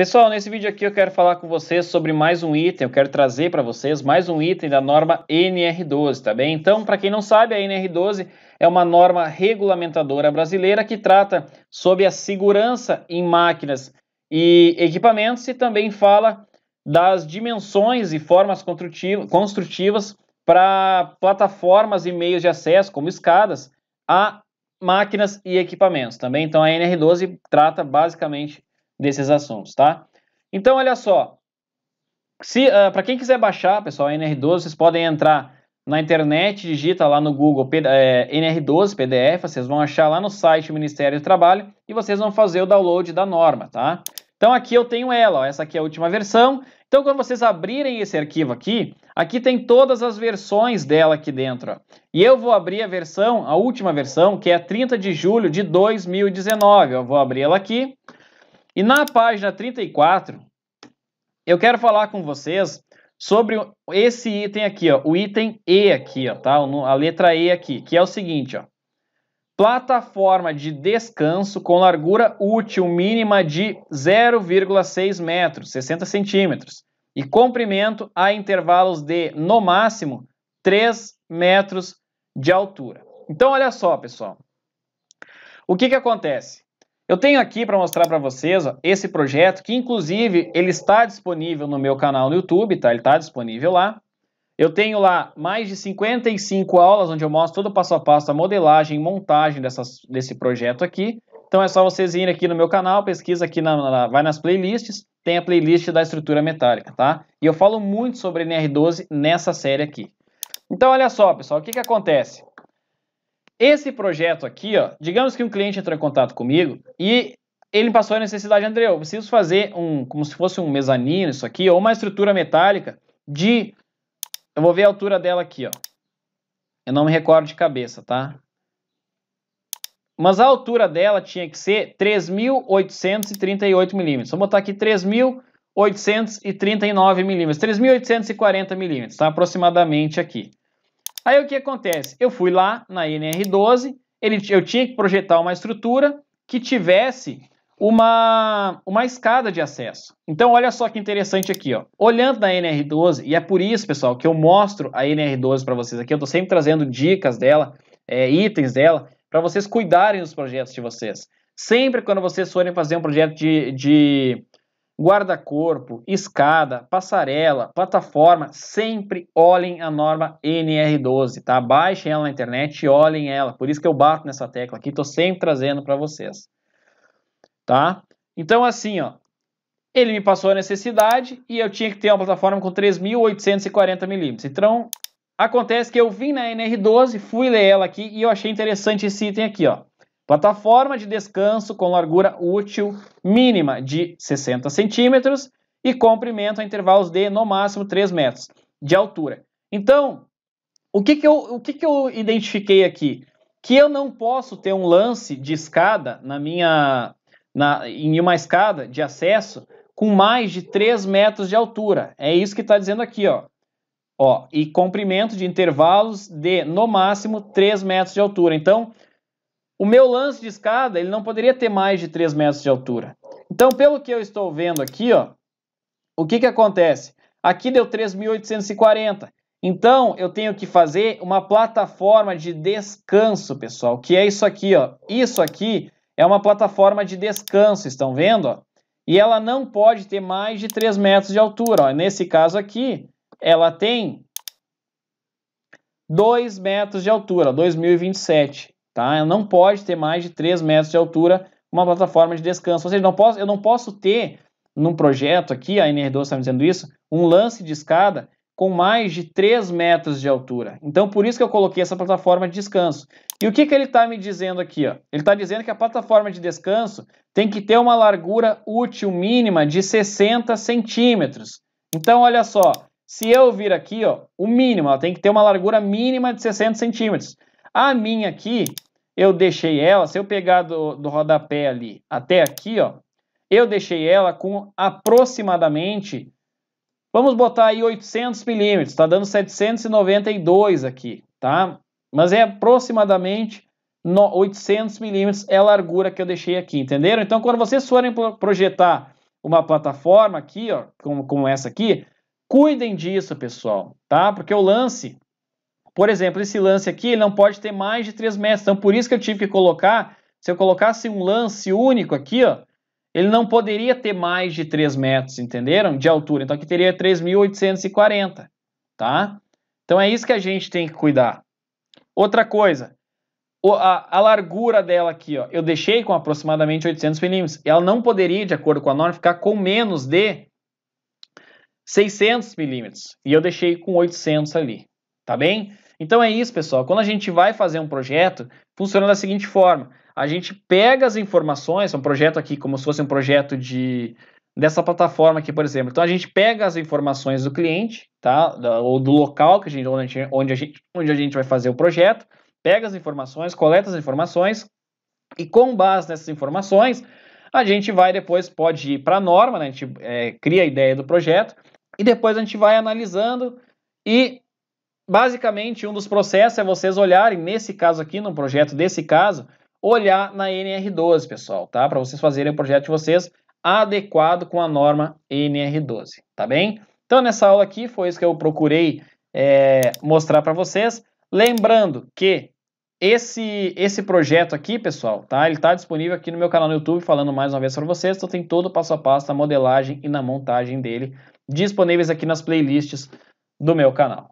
Pessoal, nesse vídeo aqui eu quero falar com vocês sobre mais um item, eu quero trazer para vocês mais um item da norma NR12, tá bem? Então, para quem não sabe, a NR12 é uma norma regulamentadora brasileira que trata sobre a segurança em máquinas e equipamentos e também fala das dimensões e formas construtivas para plataformas e meios de acesso, como escadas, a máquinas e equipamentos também. Tá então, a NR12 trata basicamente desses assuntos, tá? Então, olha só. Se uh, ah, para quem quiser baixar, pessoal, a é NR12, vocês podem entrar na internet, digita lá no Google é, NR12 PDF, vocês vão achar lá no site do Ministério do Trabalho e vocês vão fazer o download da norma, tá? Então aqui eu tenho ela, ó, essa aqui é a última versão. Então quando vocês abrirem esse arquivo aqui, aqui tem todas as versões dela aqui dentro. Ó. E eu vou abrir a versão, a última versão, que é a 30 de julho de 2019. Eu vou abrir ela aqui. E na página 34, eu quero falar com vocês sobre esse item aqui, ó, o item E aqui, ó, tá? A letra E aqui, que é o seguinte, ó. Plataforma de descanso com largura útil mínima de 0,6 metros, 60 centímetros, e comprimento a intervalos de, no máximo, 3 metros de altura. Então, olha só, pessoal. O que, que acontece? Eu tenho aqui para mostrar para vocês ó, esse projeto, que inclusive ele está disponível no meu canal no YouTube, tá? Ele está disponível lá. Eu tenho lá mais de 55 aulas onde eu mostro todo o passo a passo, a modelagem e montagem dessas, desse projeto aqui. Então é só vocês irem aqui no meu canal, pesquisa aqui, na, na, vai nas playlists, tem a playlist da estrutura metálica, tá? E eu falo muito sobre NR12 nessa série aqui. Então olha só, pessoal, o que, que acontece? Esse projeto aqui, ó, digamos que um cliente entrou em contato comigo e ele passou a necessidade, André, eu preciso fazer um, como se fosse um mezanino, isso aqui, ou uma estrutura metálica de, eu vou ver a altura dela aqui, ó. Eu não me recordo de cabeça, tá? Mas a altura dela tinha que ser 3.838 milímetros. Vou botar aqui 3.839 milímetros, 3.840 milímetros, tá? Aproximadamente aqui. Aí o que acontece? Eu fui lá na NR12, ele, eu tinha que projetar uma estrutura que tivesse uma, uma escada de acesso. Então, olha só que interessante aqui. Ó. Olhando na NR12, e é por isso, pessoal, que eu mostro a NR12 para vocês aqui, eu estou sempre trazendo dicas dela, é, itens dela, para vocês cuidarem dos projetos de vocês. Sempre quando vocês forem fazer um projeto de, de guarda-corpo, escada, passarela, plataforma, sempre olhem a norma NR12, tá? Baixem ela na internet e olhem ela. Por isso que eu bato nessa tecla aqui, tô sempre trazendo para vocês. Tá? Então assim, ó, ele me passou a necessidade e eu tinha que ter uma plataforma com 3.840 milímetros. Então, acontece que eu vim na NR12, fui ler ela aqui e eu achei interessante esse item aqui, ó. Plataforma de descanso com largura útil mínima de 60 centímetros e comprimento a intervalos de, no máximo, 3 metros de altura. Então, o que, que, eu, o que, que eu identifiquei aqui? Que eu não posso ter um lance de escada na minha, na, em uma escada de acesso com mais de 3 metros de altura. É isso que está dizendo aqui, ó. ó. E comprimento de intervalos de, no máximo, 3 metros de altura. Então, o meu lance de escada, ele não poderia ter mais de 3 metros de altura. Então, pelo que eu estou vendo aqui, ó, o que, que acontece? Aqui deu 3.840. Então, eu tenho que fazer uma plataforma de descanso, pessoal, que é isso aqui, ó. Isso aqui é uma plataforma de descanso, estão vendo? Ó? E ela não pode ter mais de 3 metros de altura. Ó. Nesse caso aqui, ela tem 2 metros de altura, 2027. Tá? Ela não pode ter mais de 3 metros de altura uma plataforma de descanso. Ou seja, não posso, eu não posso ter num projeto aqui, a NR12 está me dizendo isso, um lance de escada com mais de 3 metros de altura. Então, por isso que eu coloquei essa plataforma de descanso. E o que, que ele está me dizendo aqui? Ó? Ele está dizendo que a plataforma de descanso tem que ter uma largura útil mínima de 60 centímetros. Então, olha só, se eu vir aqui, ó, o mínimo, ela tem que ter uma largura mínima de 60 centímetros. A minha aqui, eu deixei ela, se eu pegar do, do rodapé ali até aqui, ó, eu deixei ela com aproximadamente, vamos botar aí 800 milímetros, Está dando 792 aqui, tá? Mas é aproximadamente 800 milímetros é a largura que eu deixei aqui, entenderam? Então, quando vocês forem projetar uma plataforma aqui, ó, como, como essa aqui, cuidem disso, pessoal, tá? Porque o lance por exemplo, esse lance aqui ele não pode ter mais de 3 metros. Então, por isso que eu tive que colocar. Se eu colocasse um lance único aqui, ó, ele não poderia ter mais de 3 metros, entenderam? De altura. Então, aqui teria 3.840, tá? Então, é isso que a gente tem que cuidar. Outra coisa, a, largura dela aqui, ó, eu deixei com aproximadamente 800 milímetros. Ela não poderia, de acordo com a norma, ficar com menos de 600 milímetros. E eu deixei com 800 ali tá bem? Então é isso, pessoal. Quando a gente vai fazer um projeto, funciona da seguinte forma: a gente pega as informações, é um projeto aqui como se fosse um projeto de dessa plataforma aqui, por exemplo. Então a gente pega as informações do cliente, tá? Ou do local que a gente, onde, a gente, onde, a gente, onde a gente vai fazer o projeto, pega as informações, coleta as informações e com base nessas informações a gente vai depois pode ir para a norma, né? a gente é, cria a ideia do projeto e depois a gente vai analisando e basicamente, um dos processos é vocês olharem, nesse caso aqui, num projeto desse caso, olhar na NR12, pessoal, tá? Para vocês fazerem o projeto de vocês adequado com a norma NR12, tá bem? Então, nessa aula aqui, foi isso que eu procurei é, mostrar para vocês. Lembrando que esse, esse projeto aqui, pessoal, tá? Ele está disponível aqui no meu canal no YouTube, falando mais uma vez para vocês. Então, tem todo o passo a passo na modelagem e na montagem dele disponíveis aqui nas playlists do meu canal.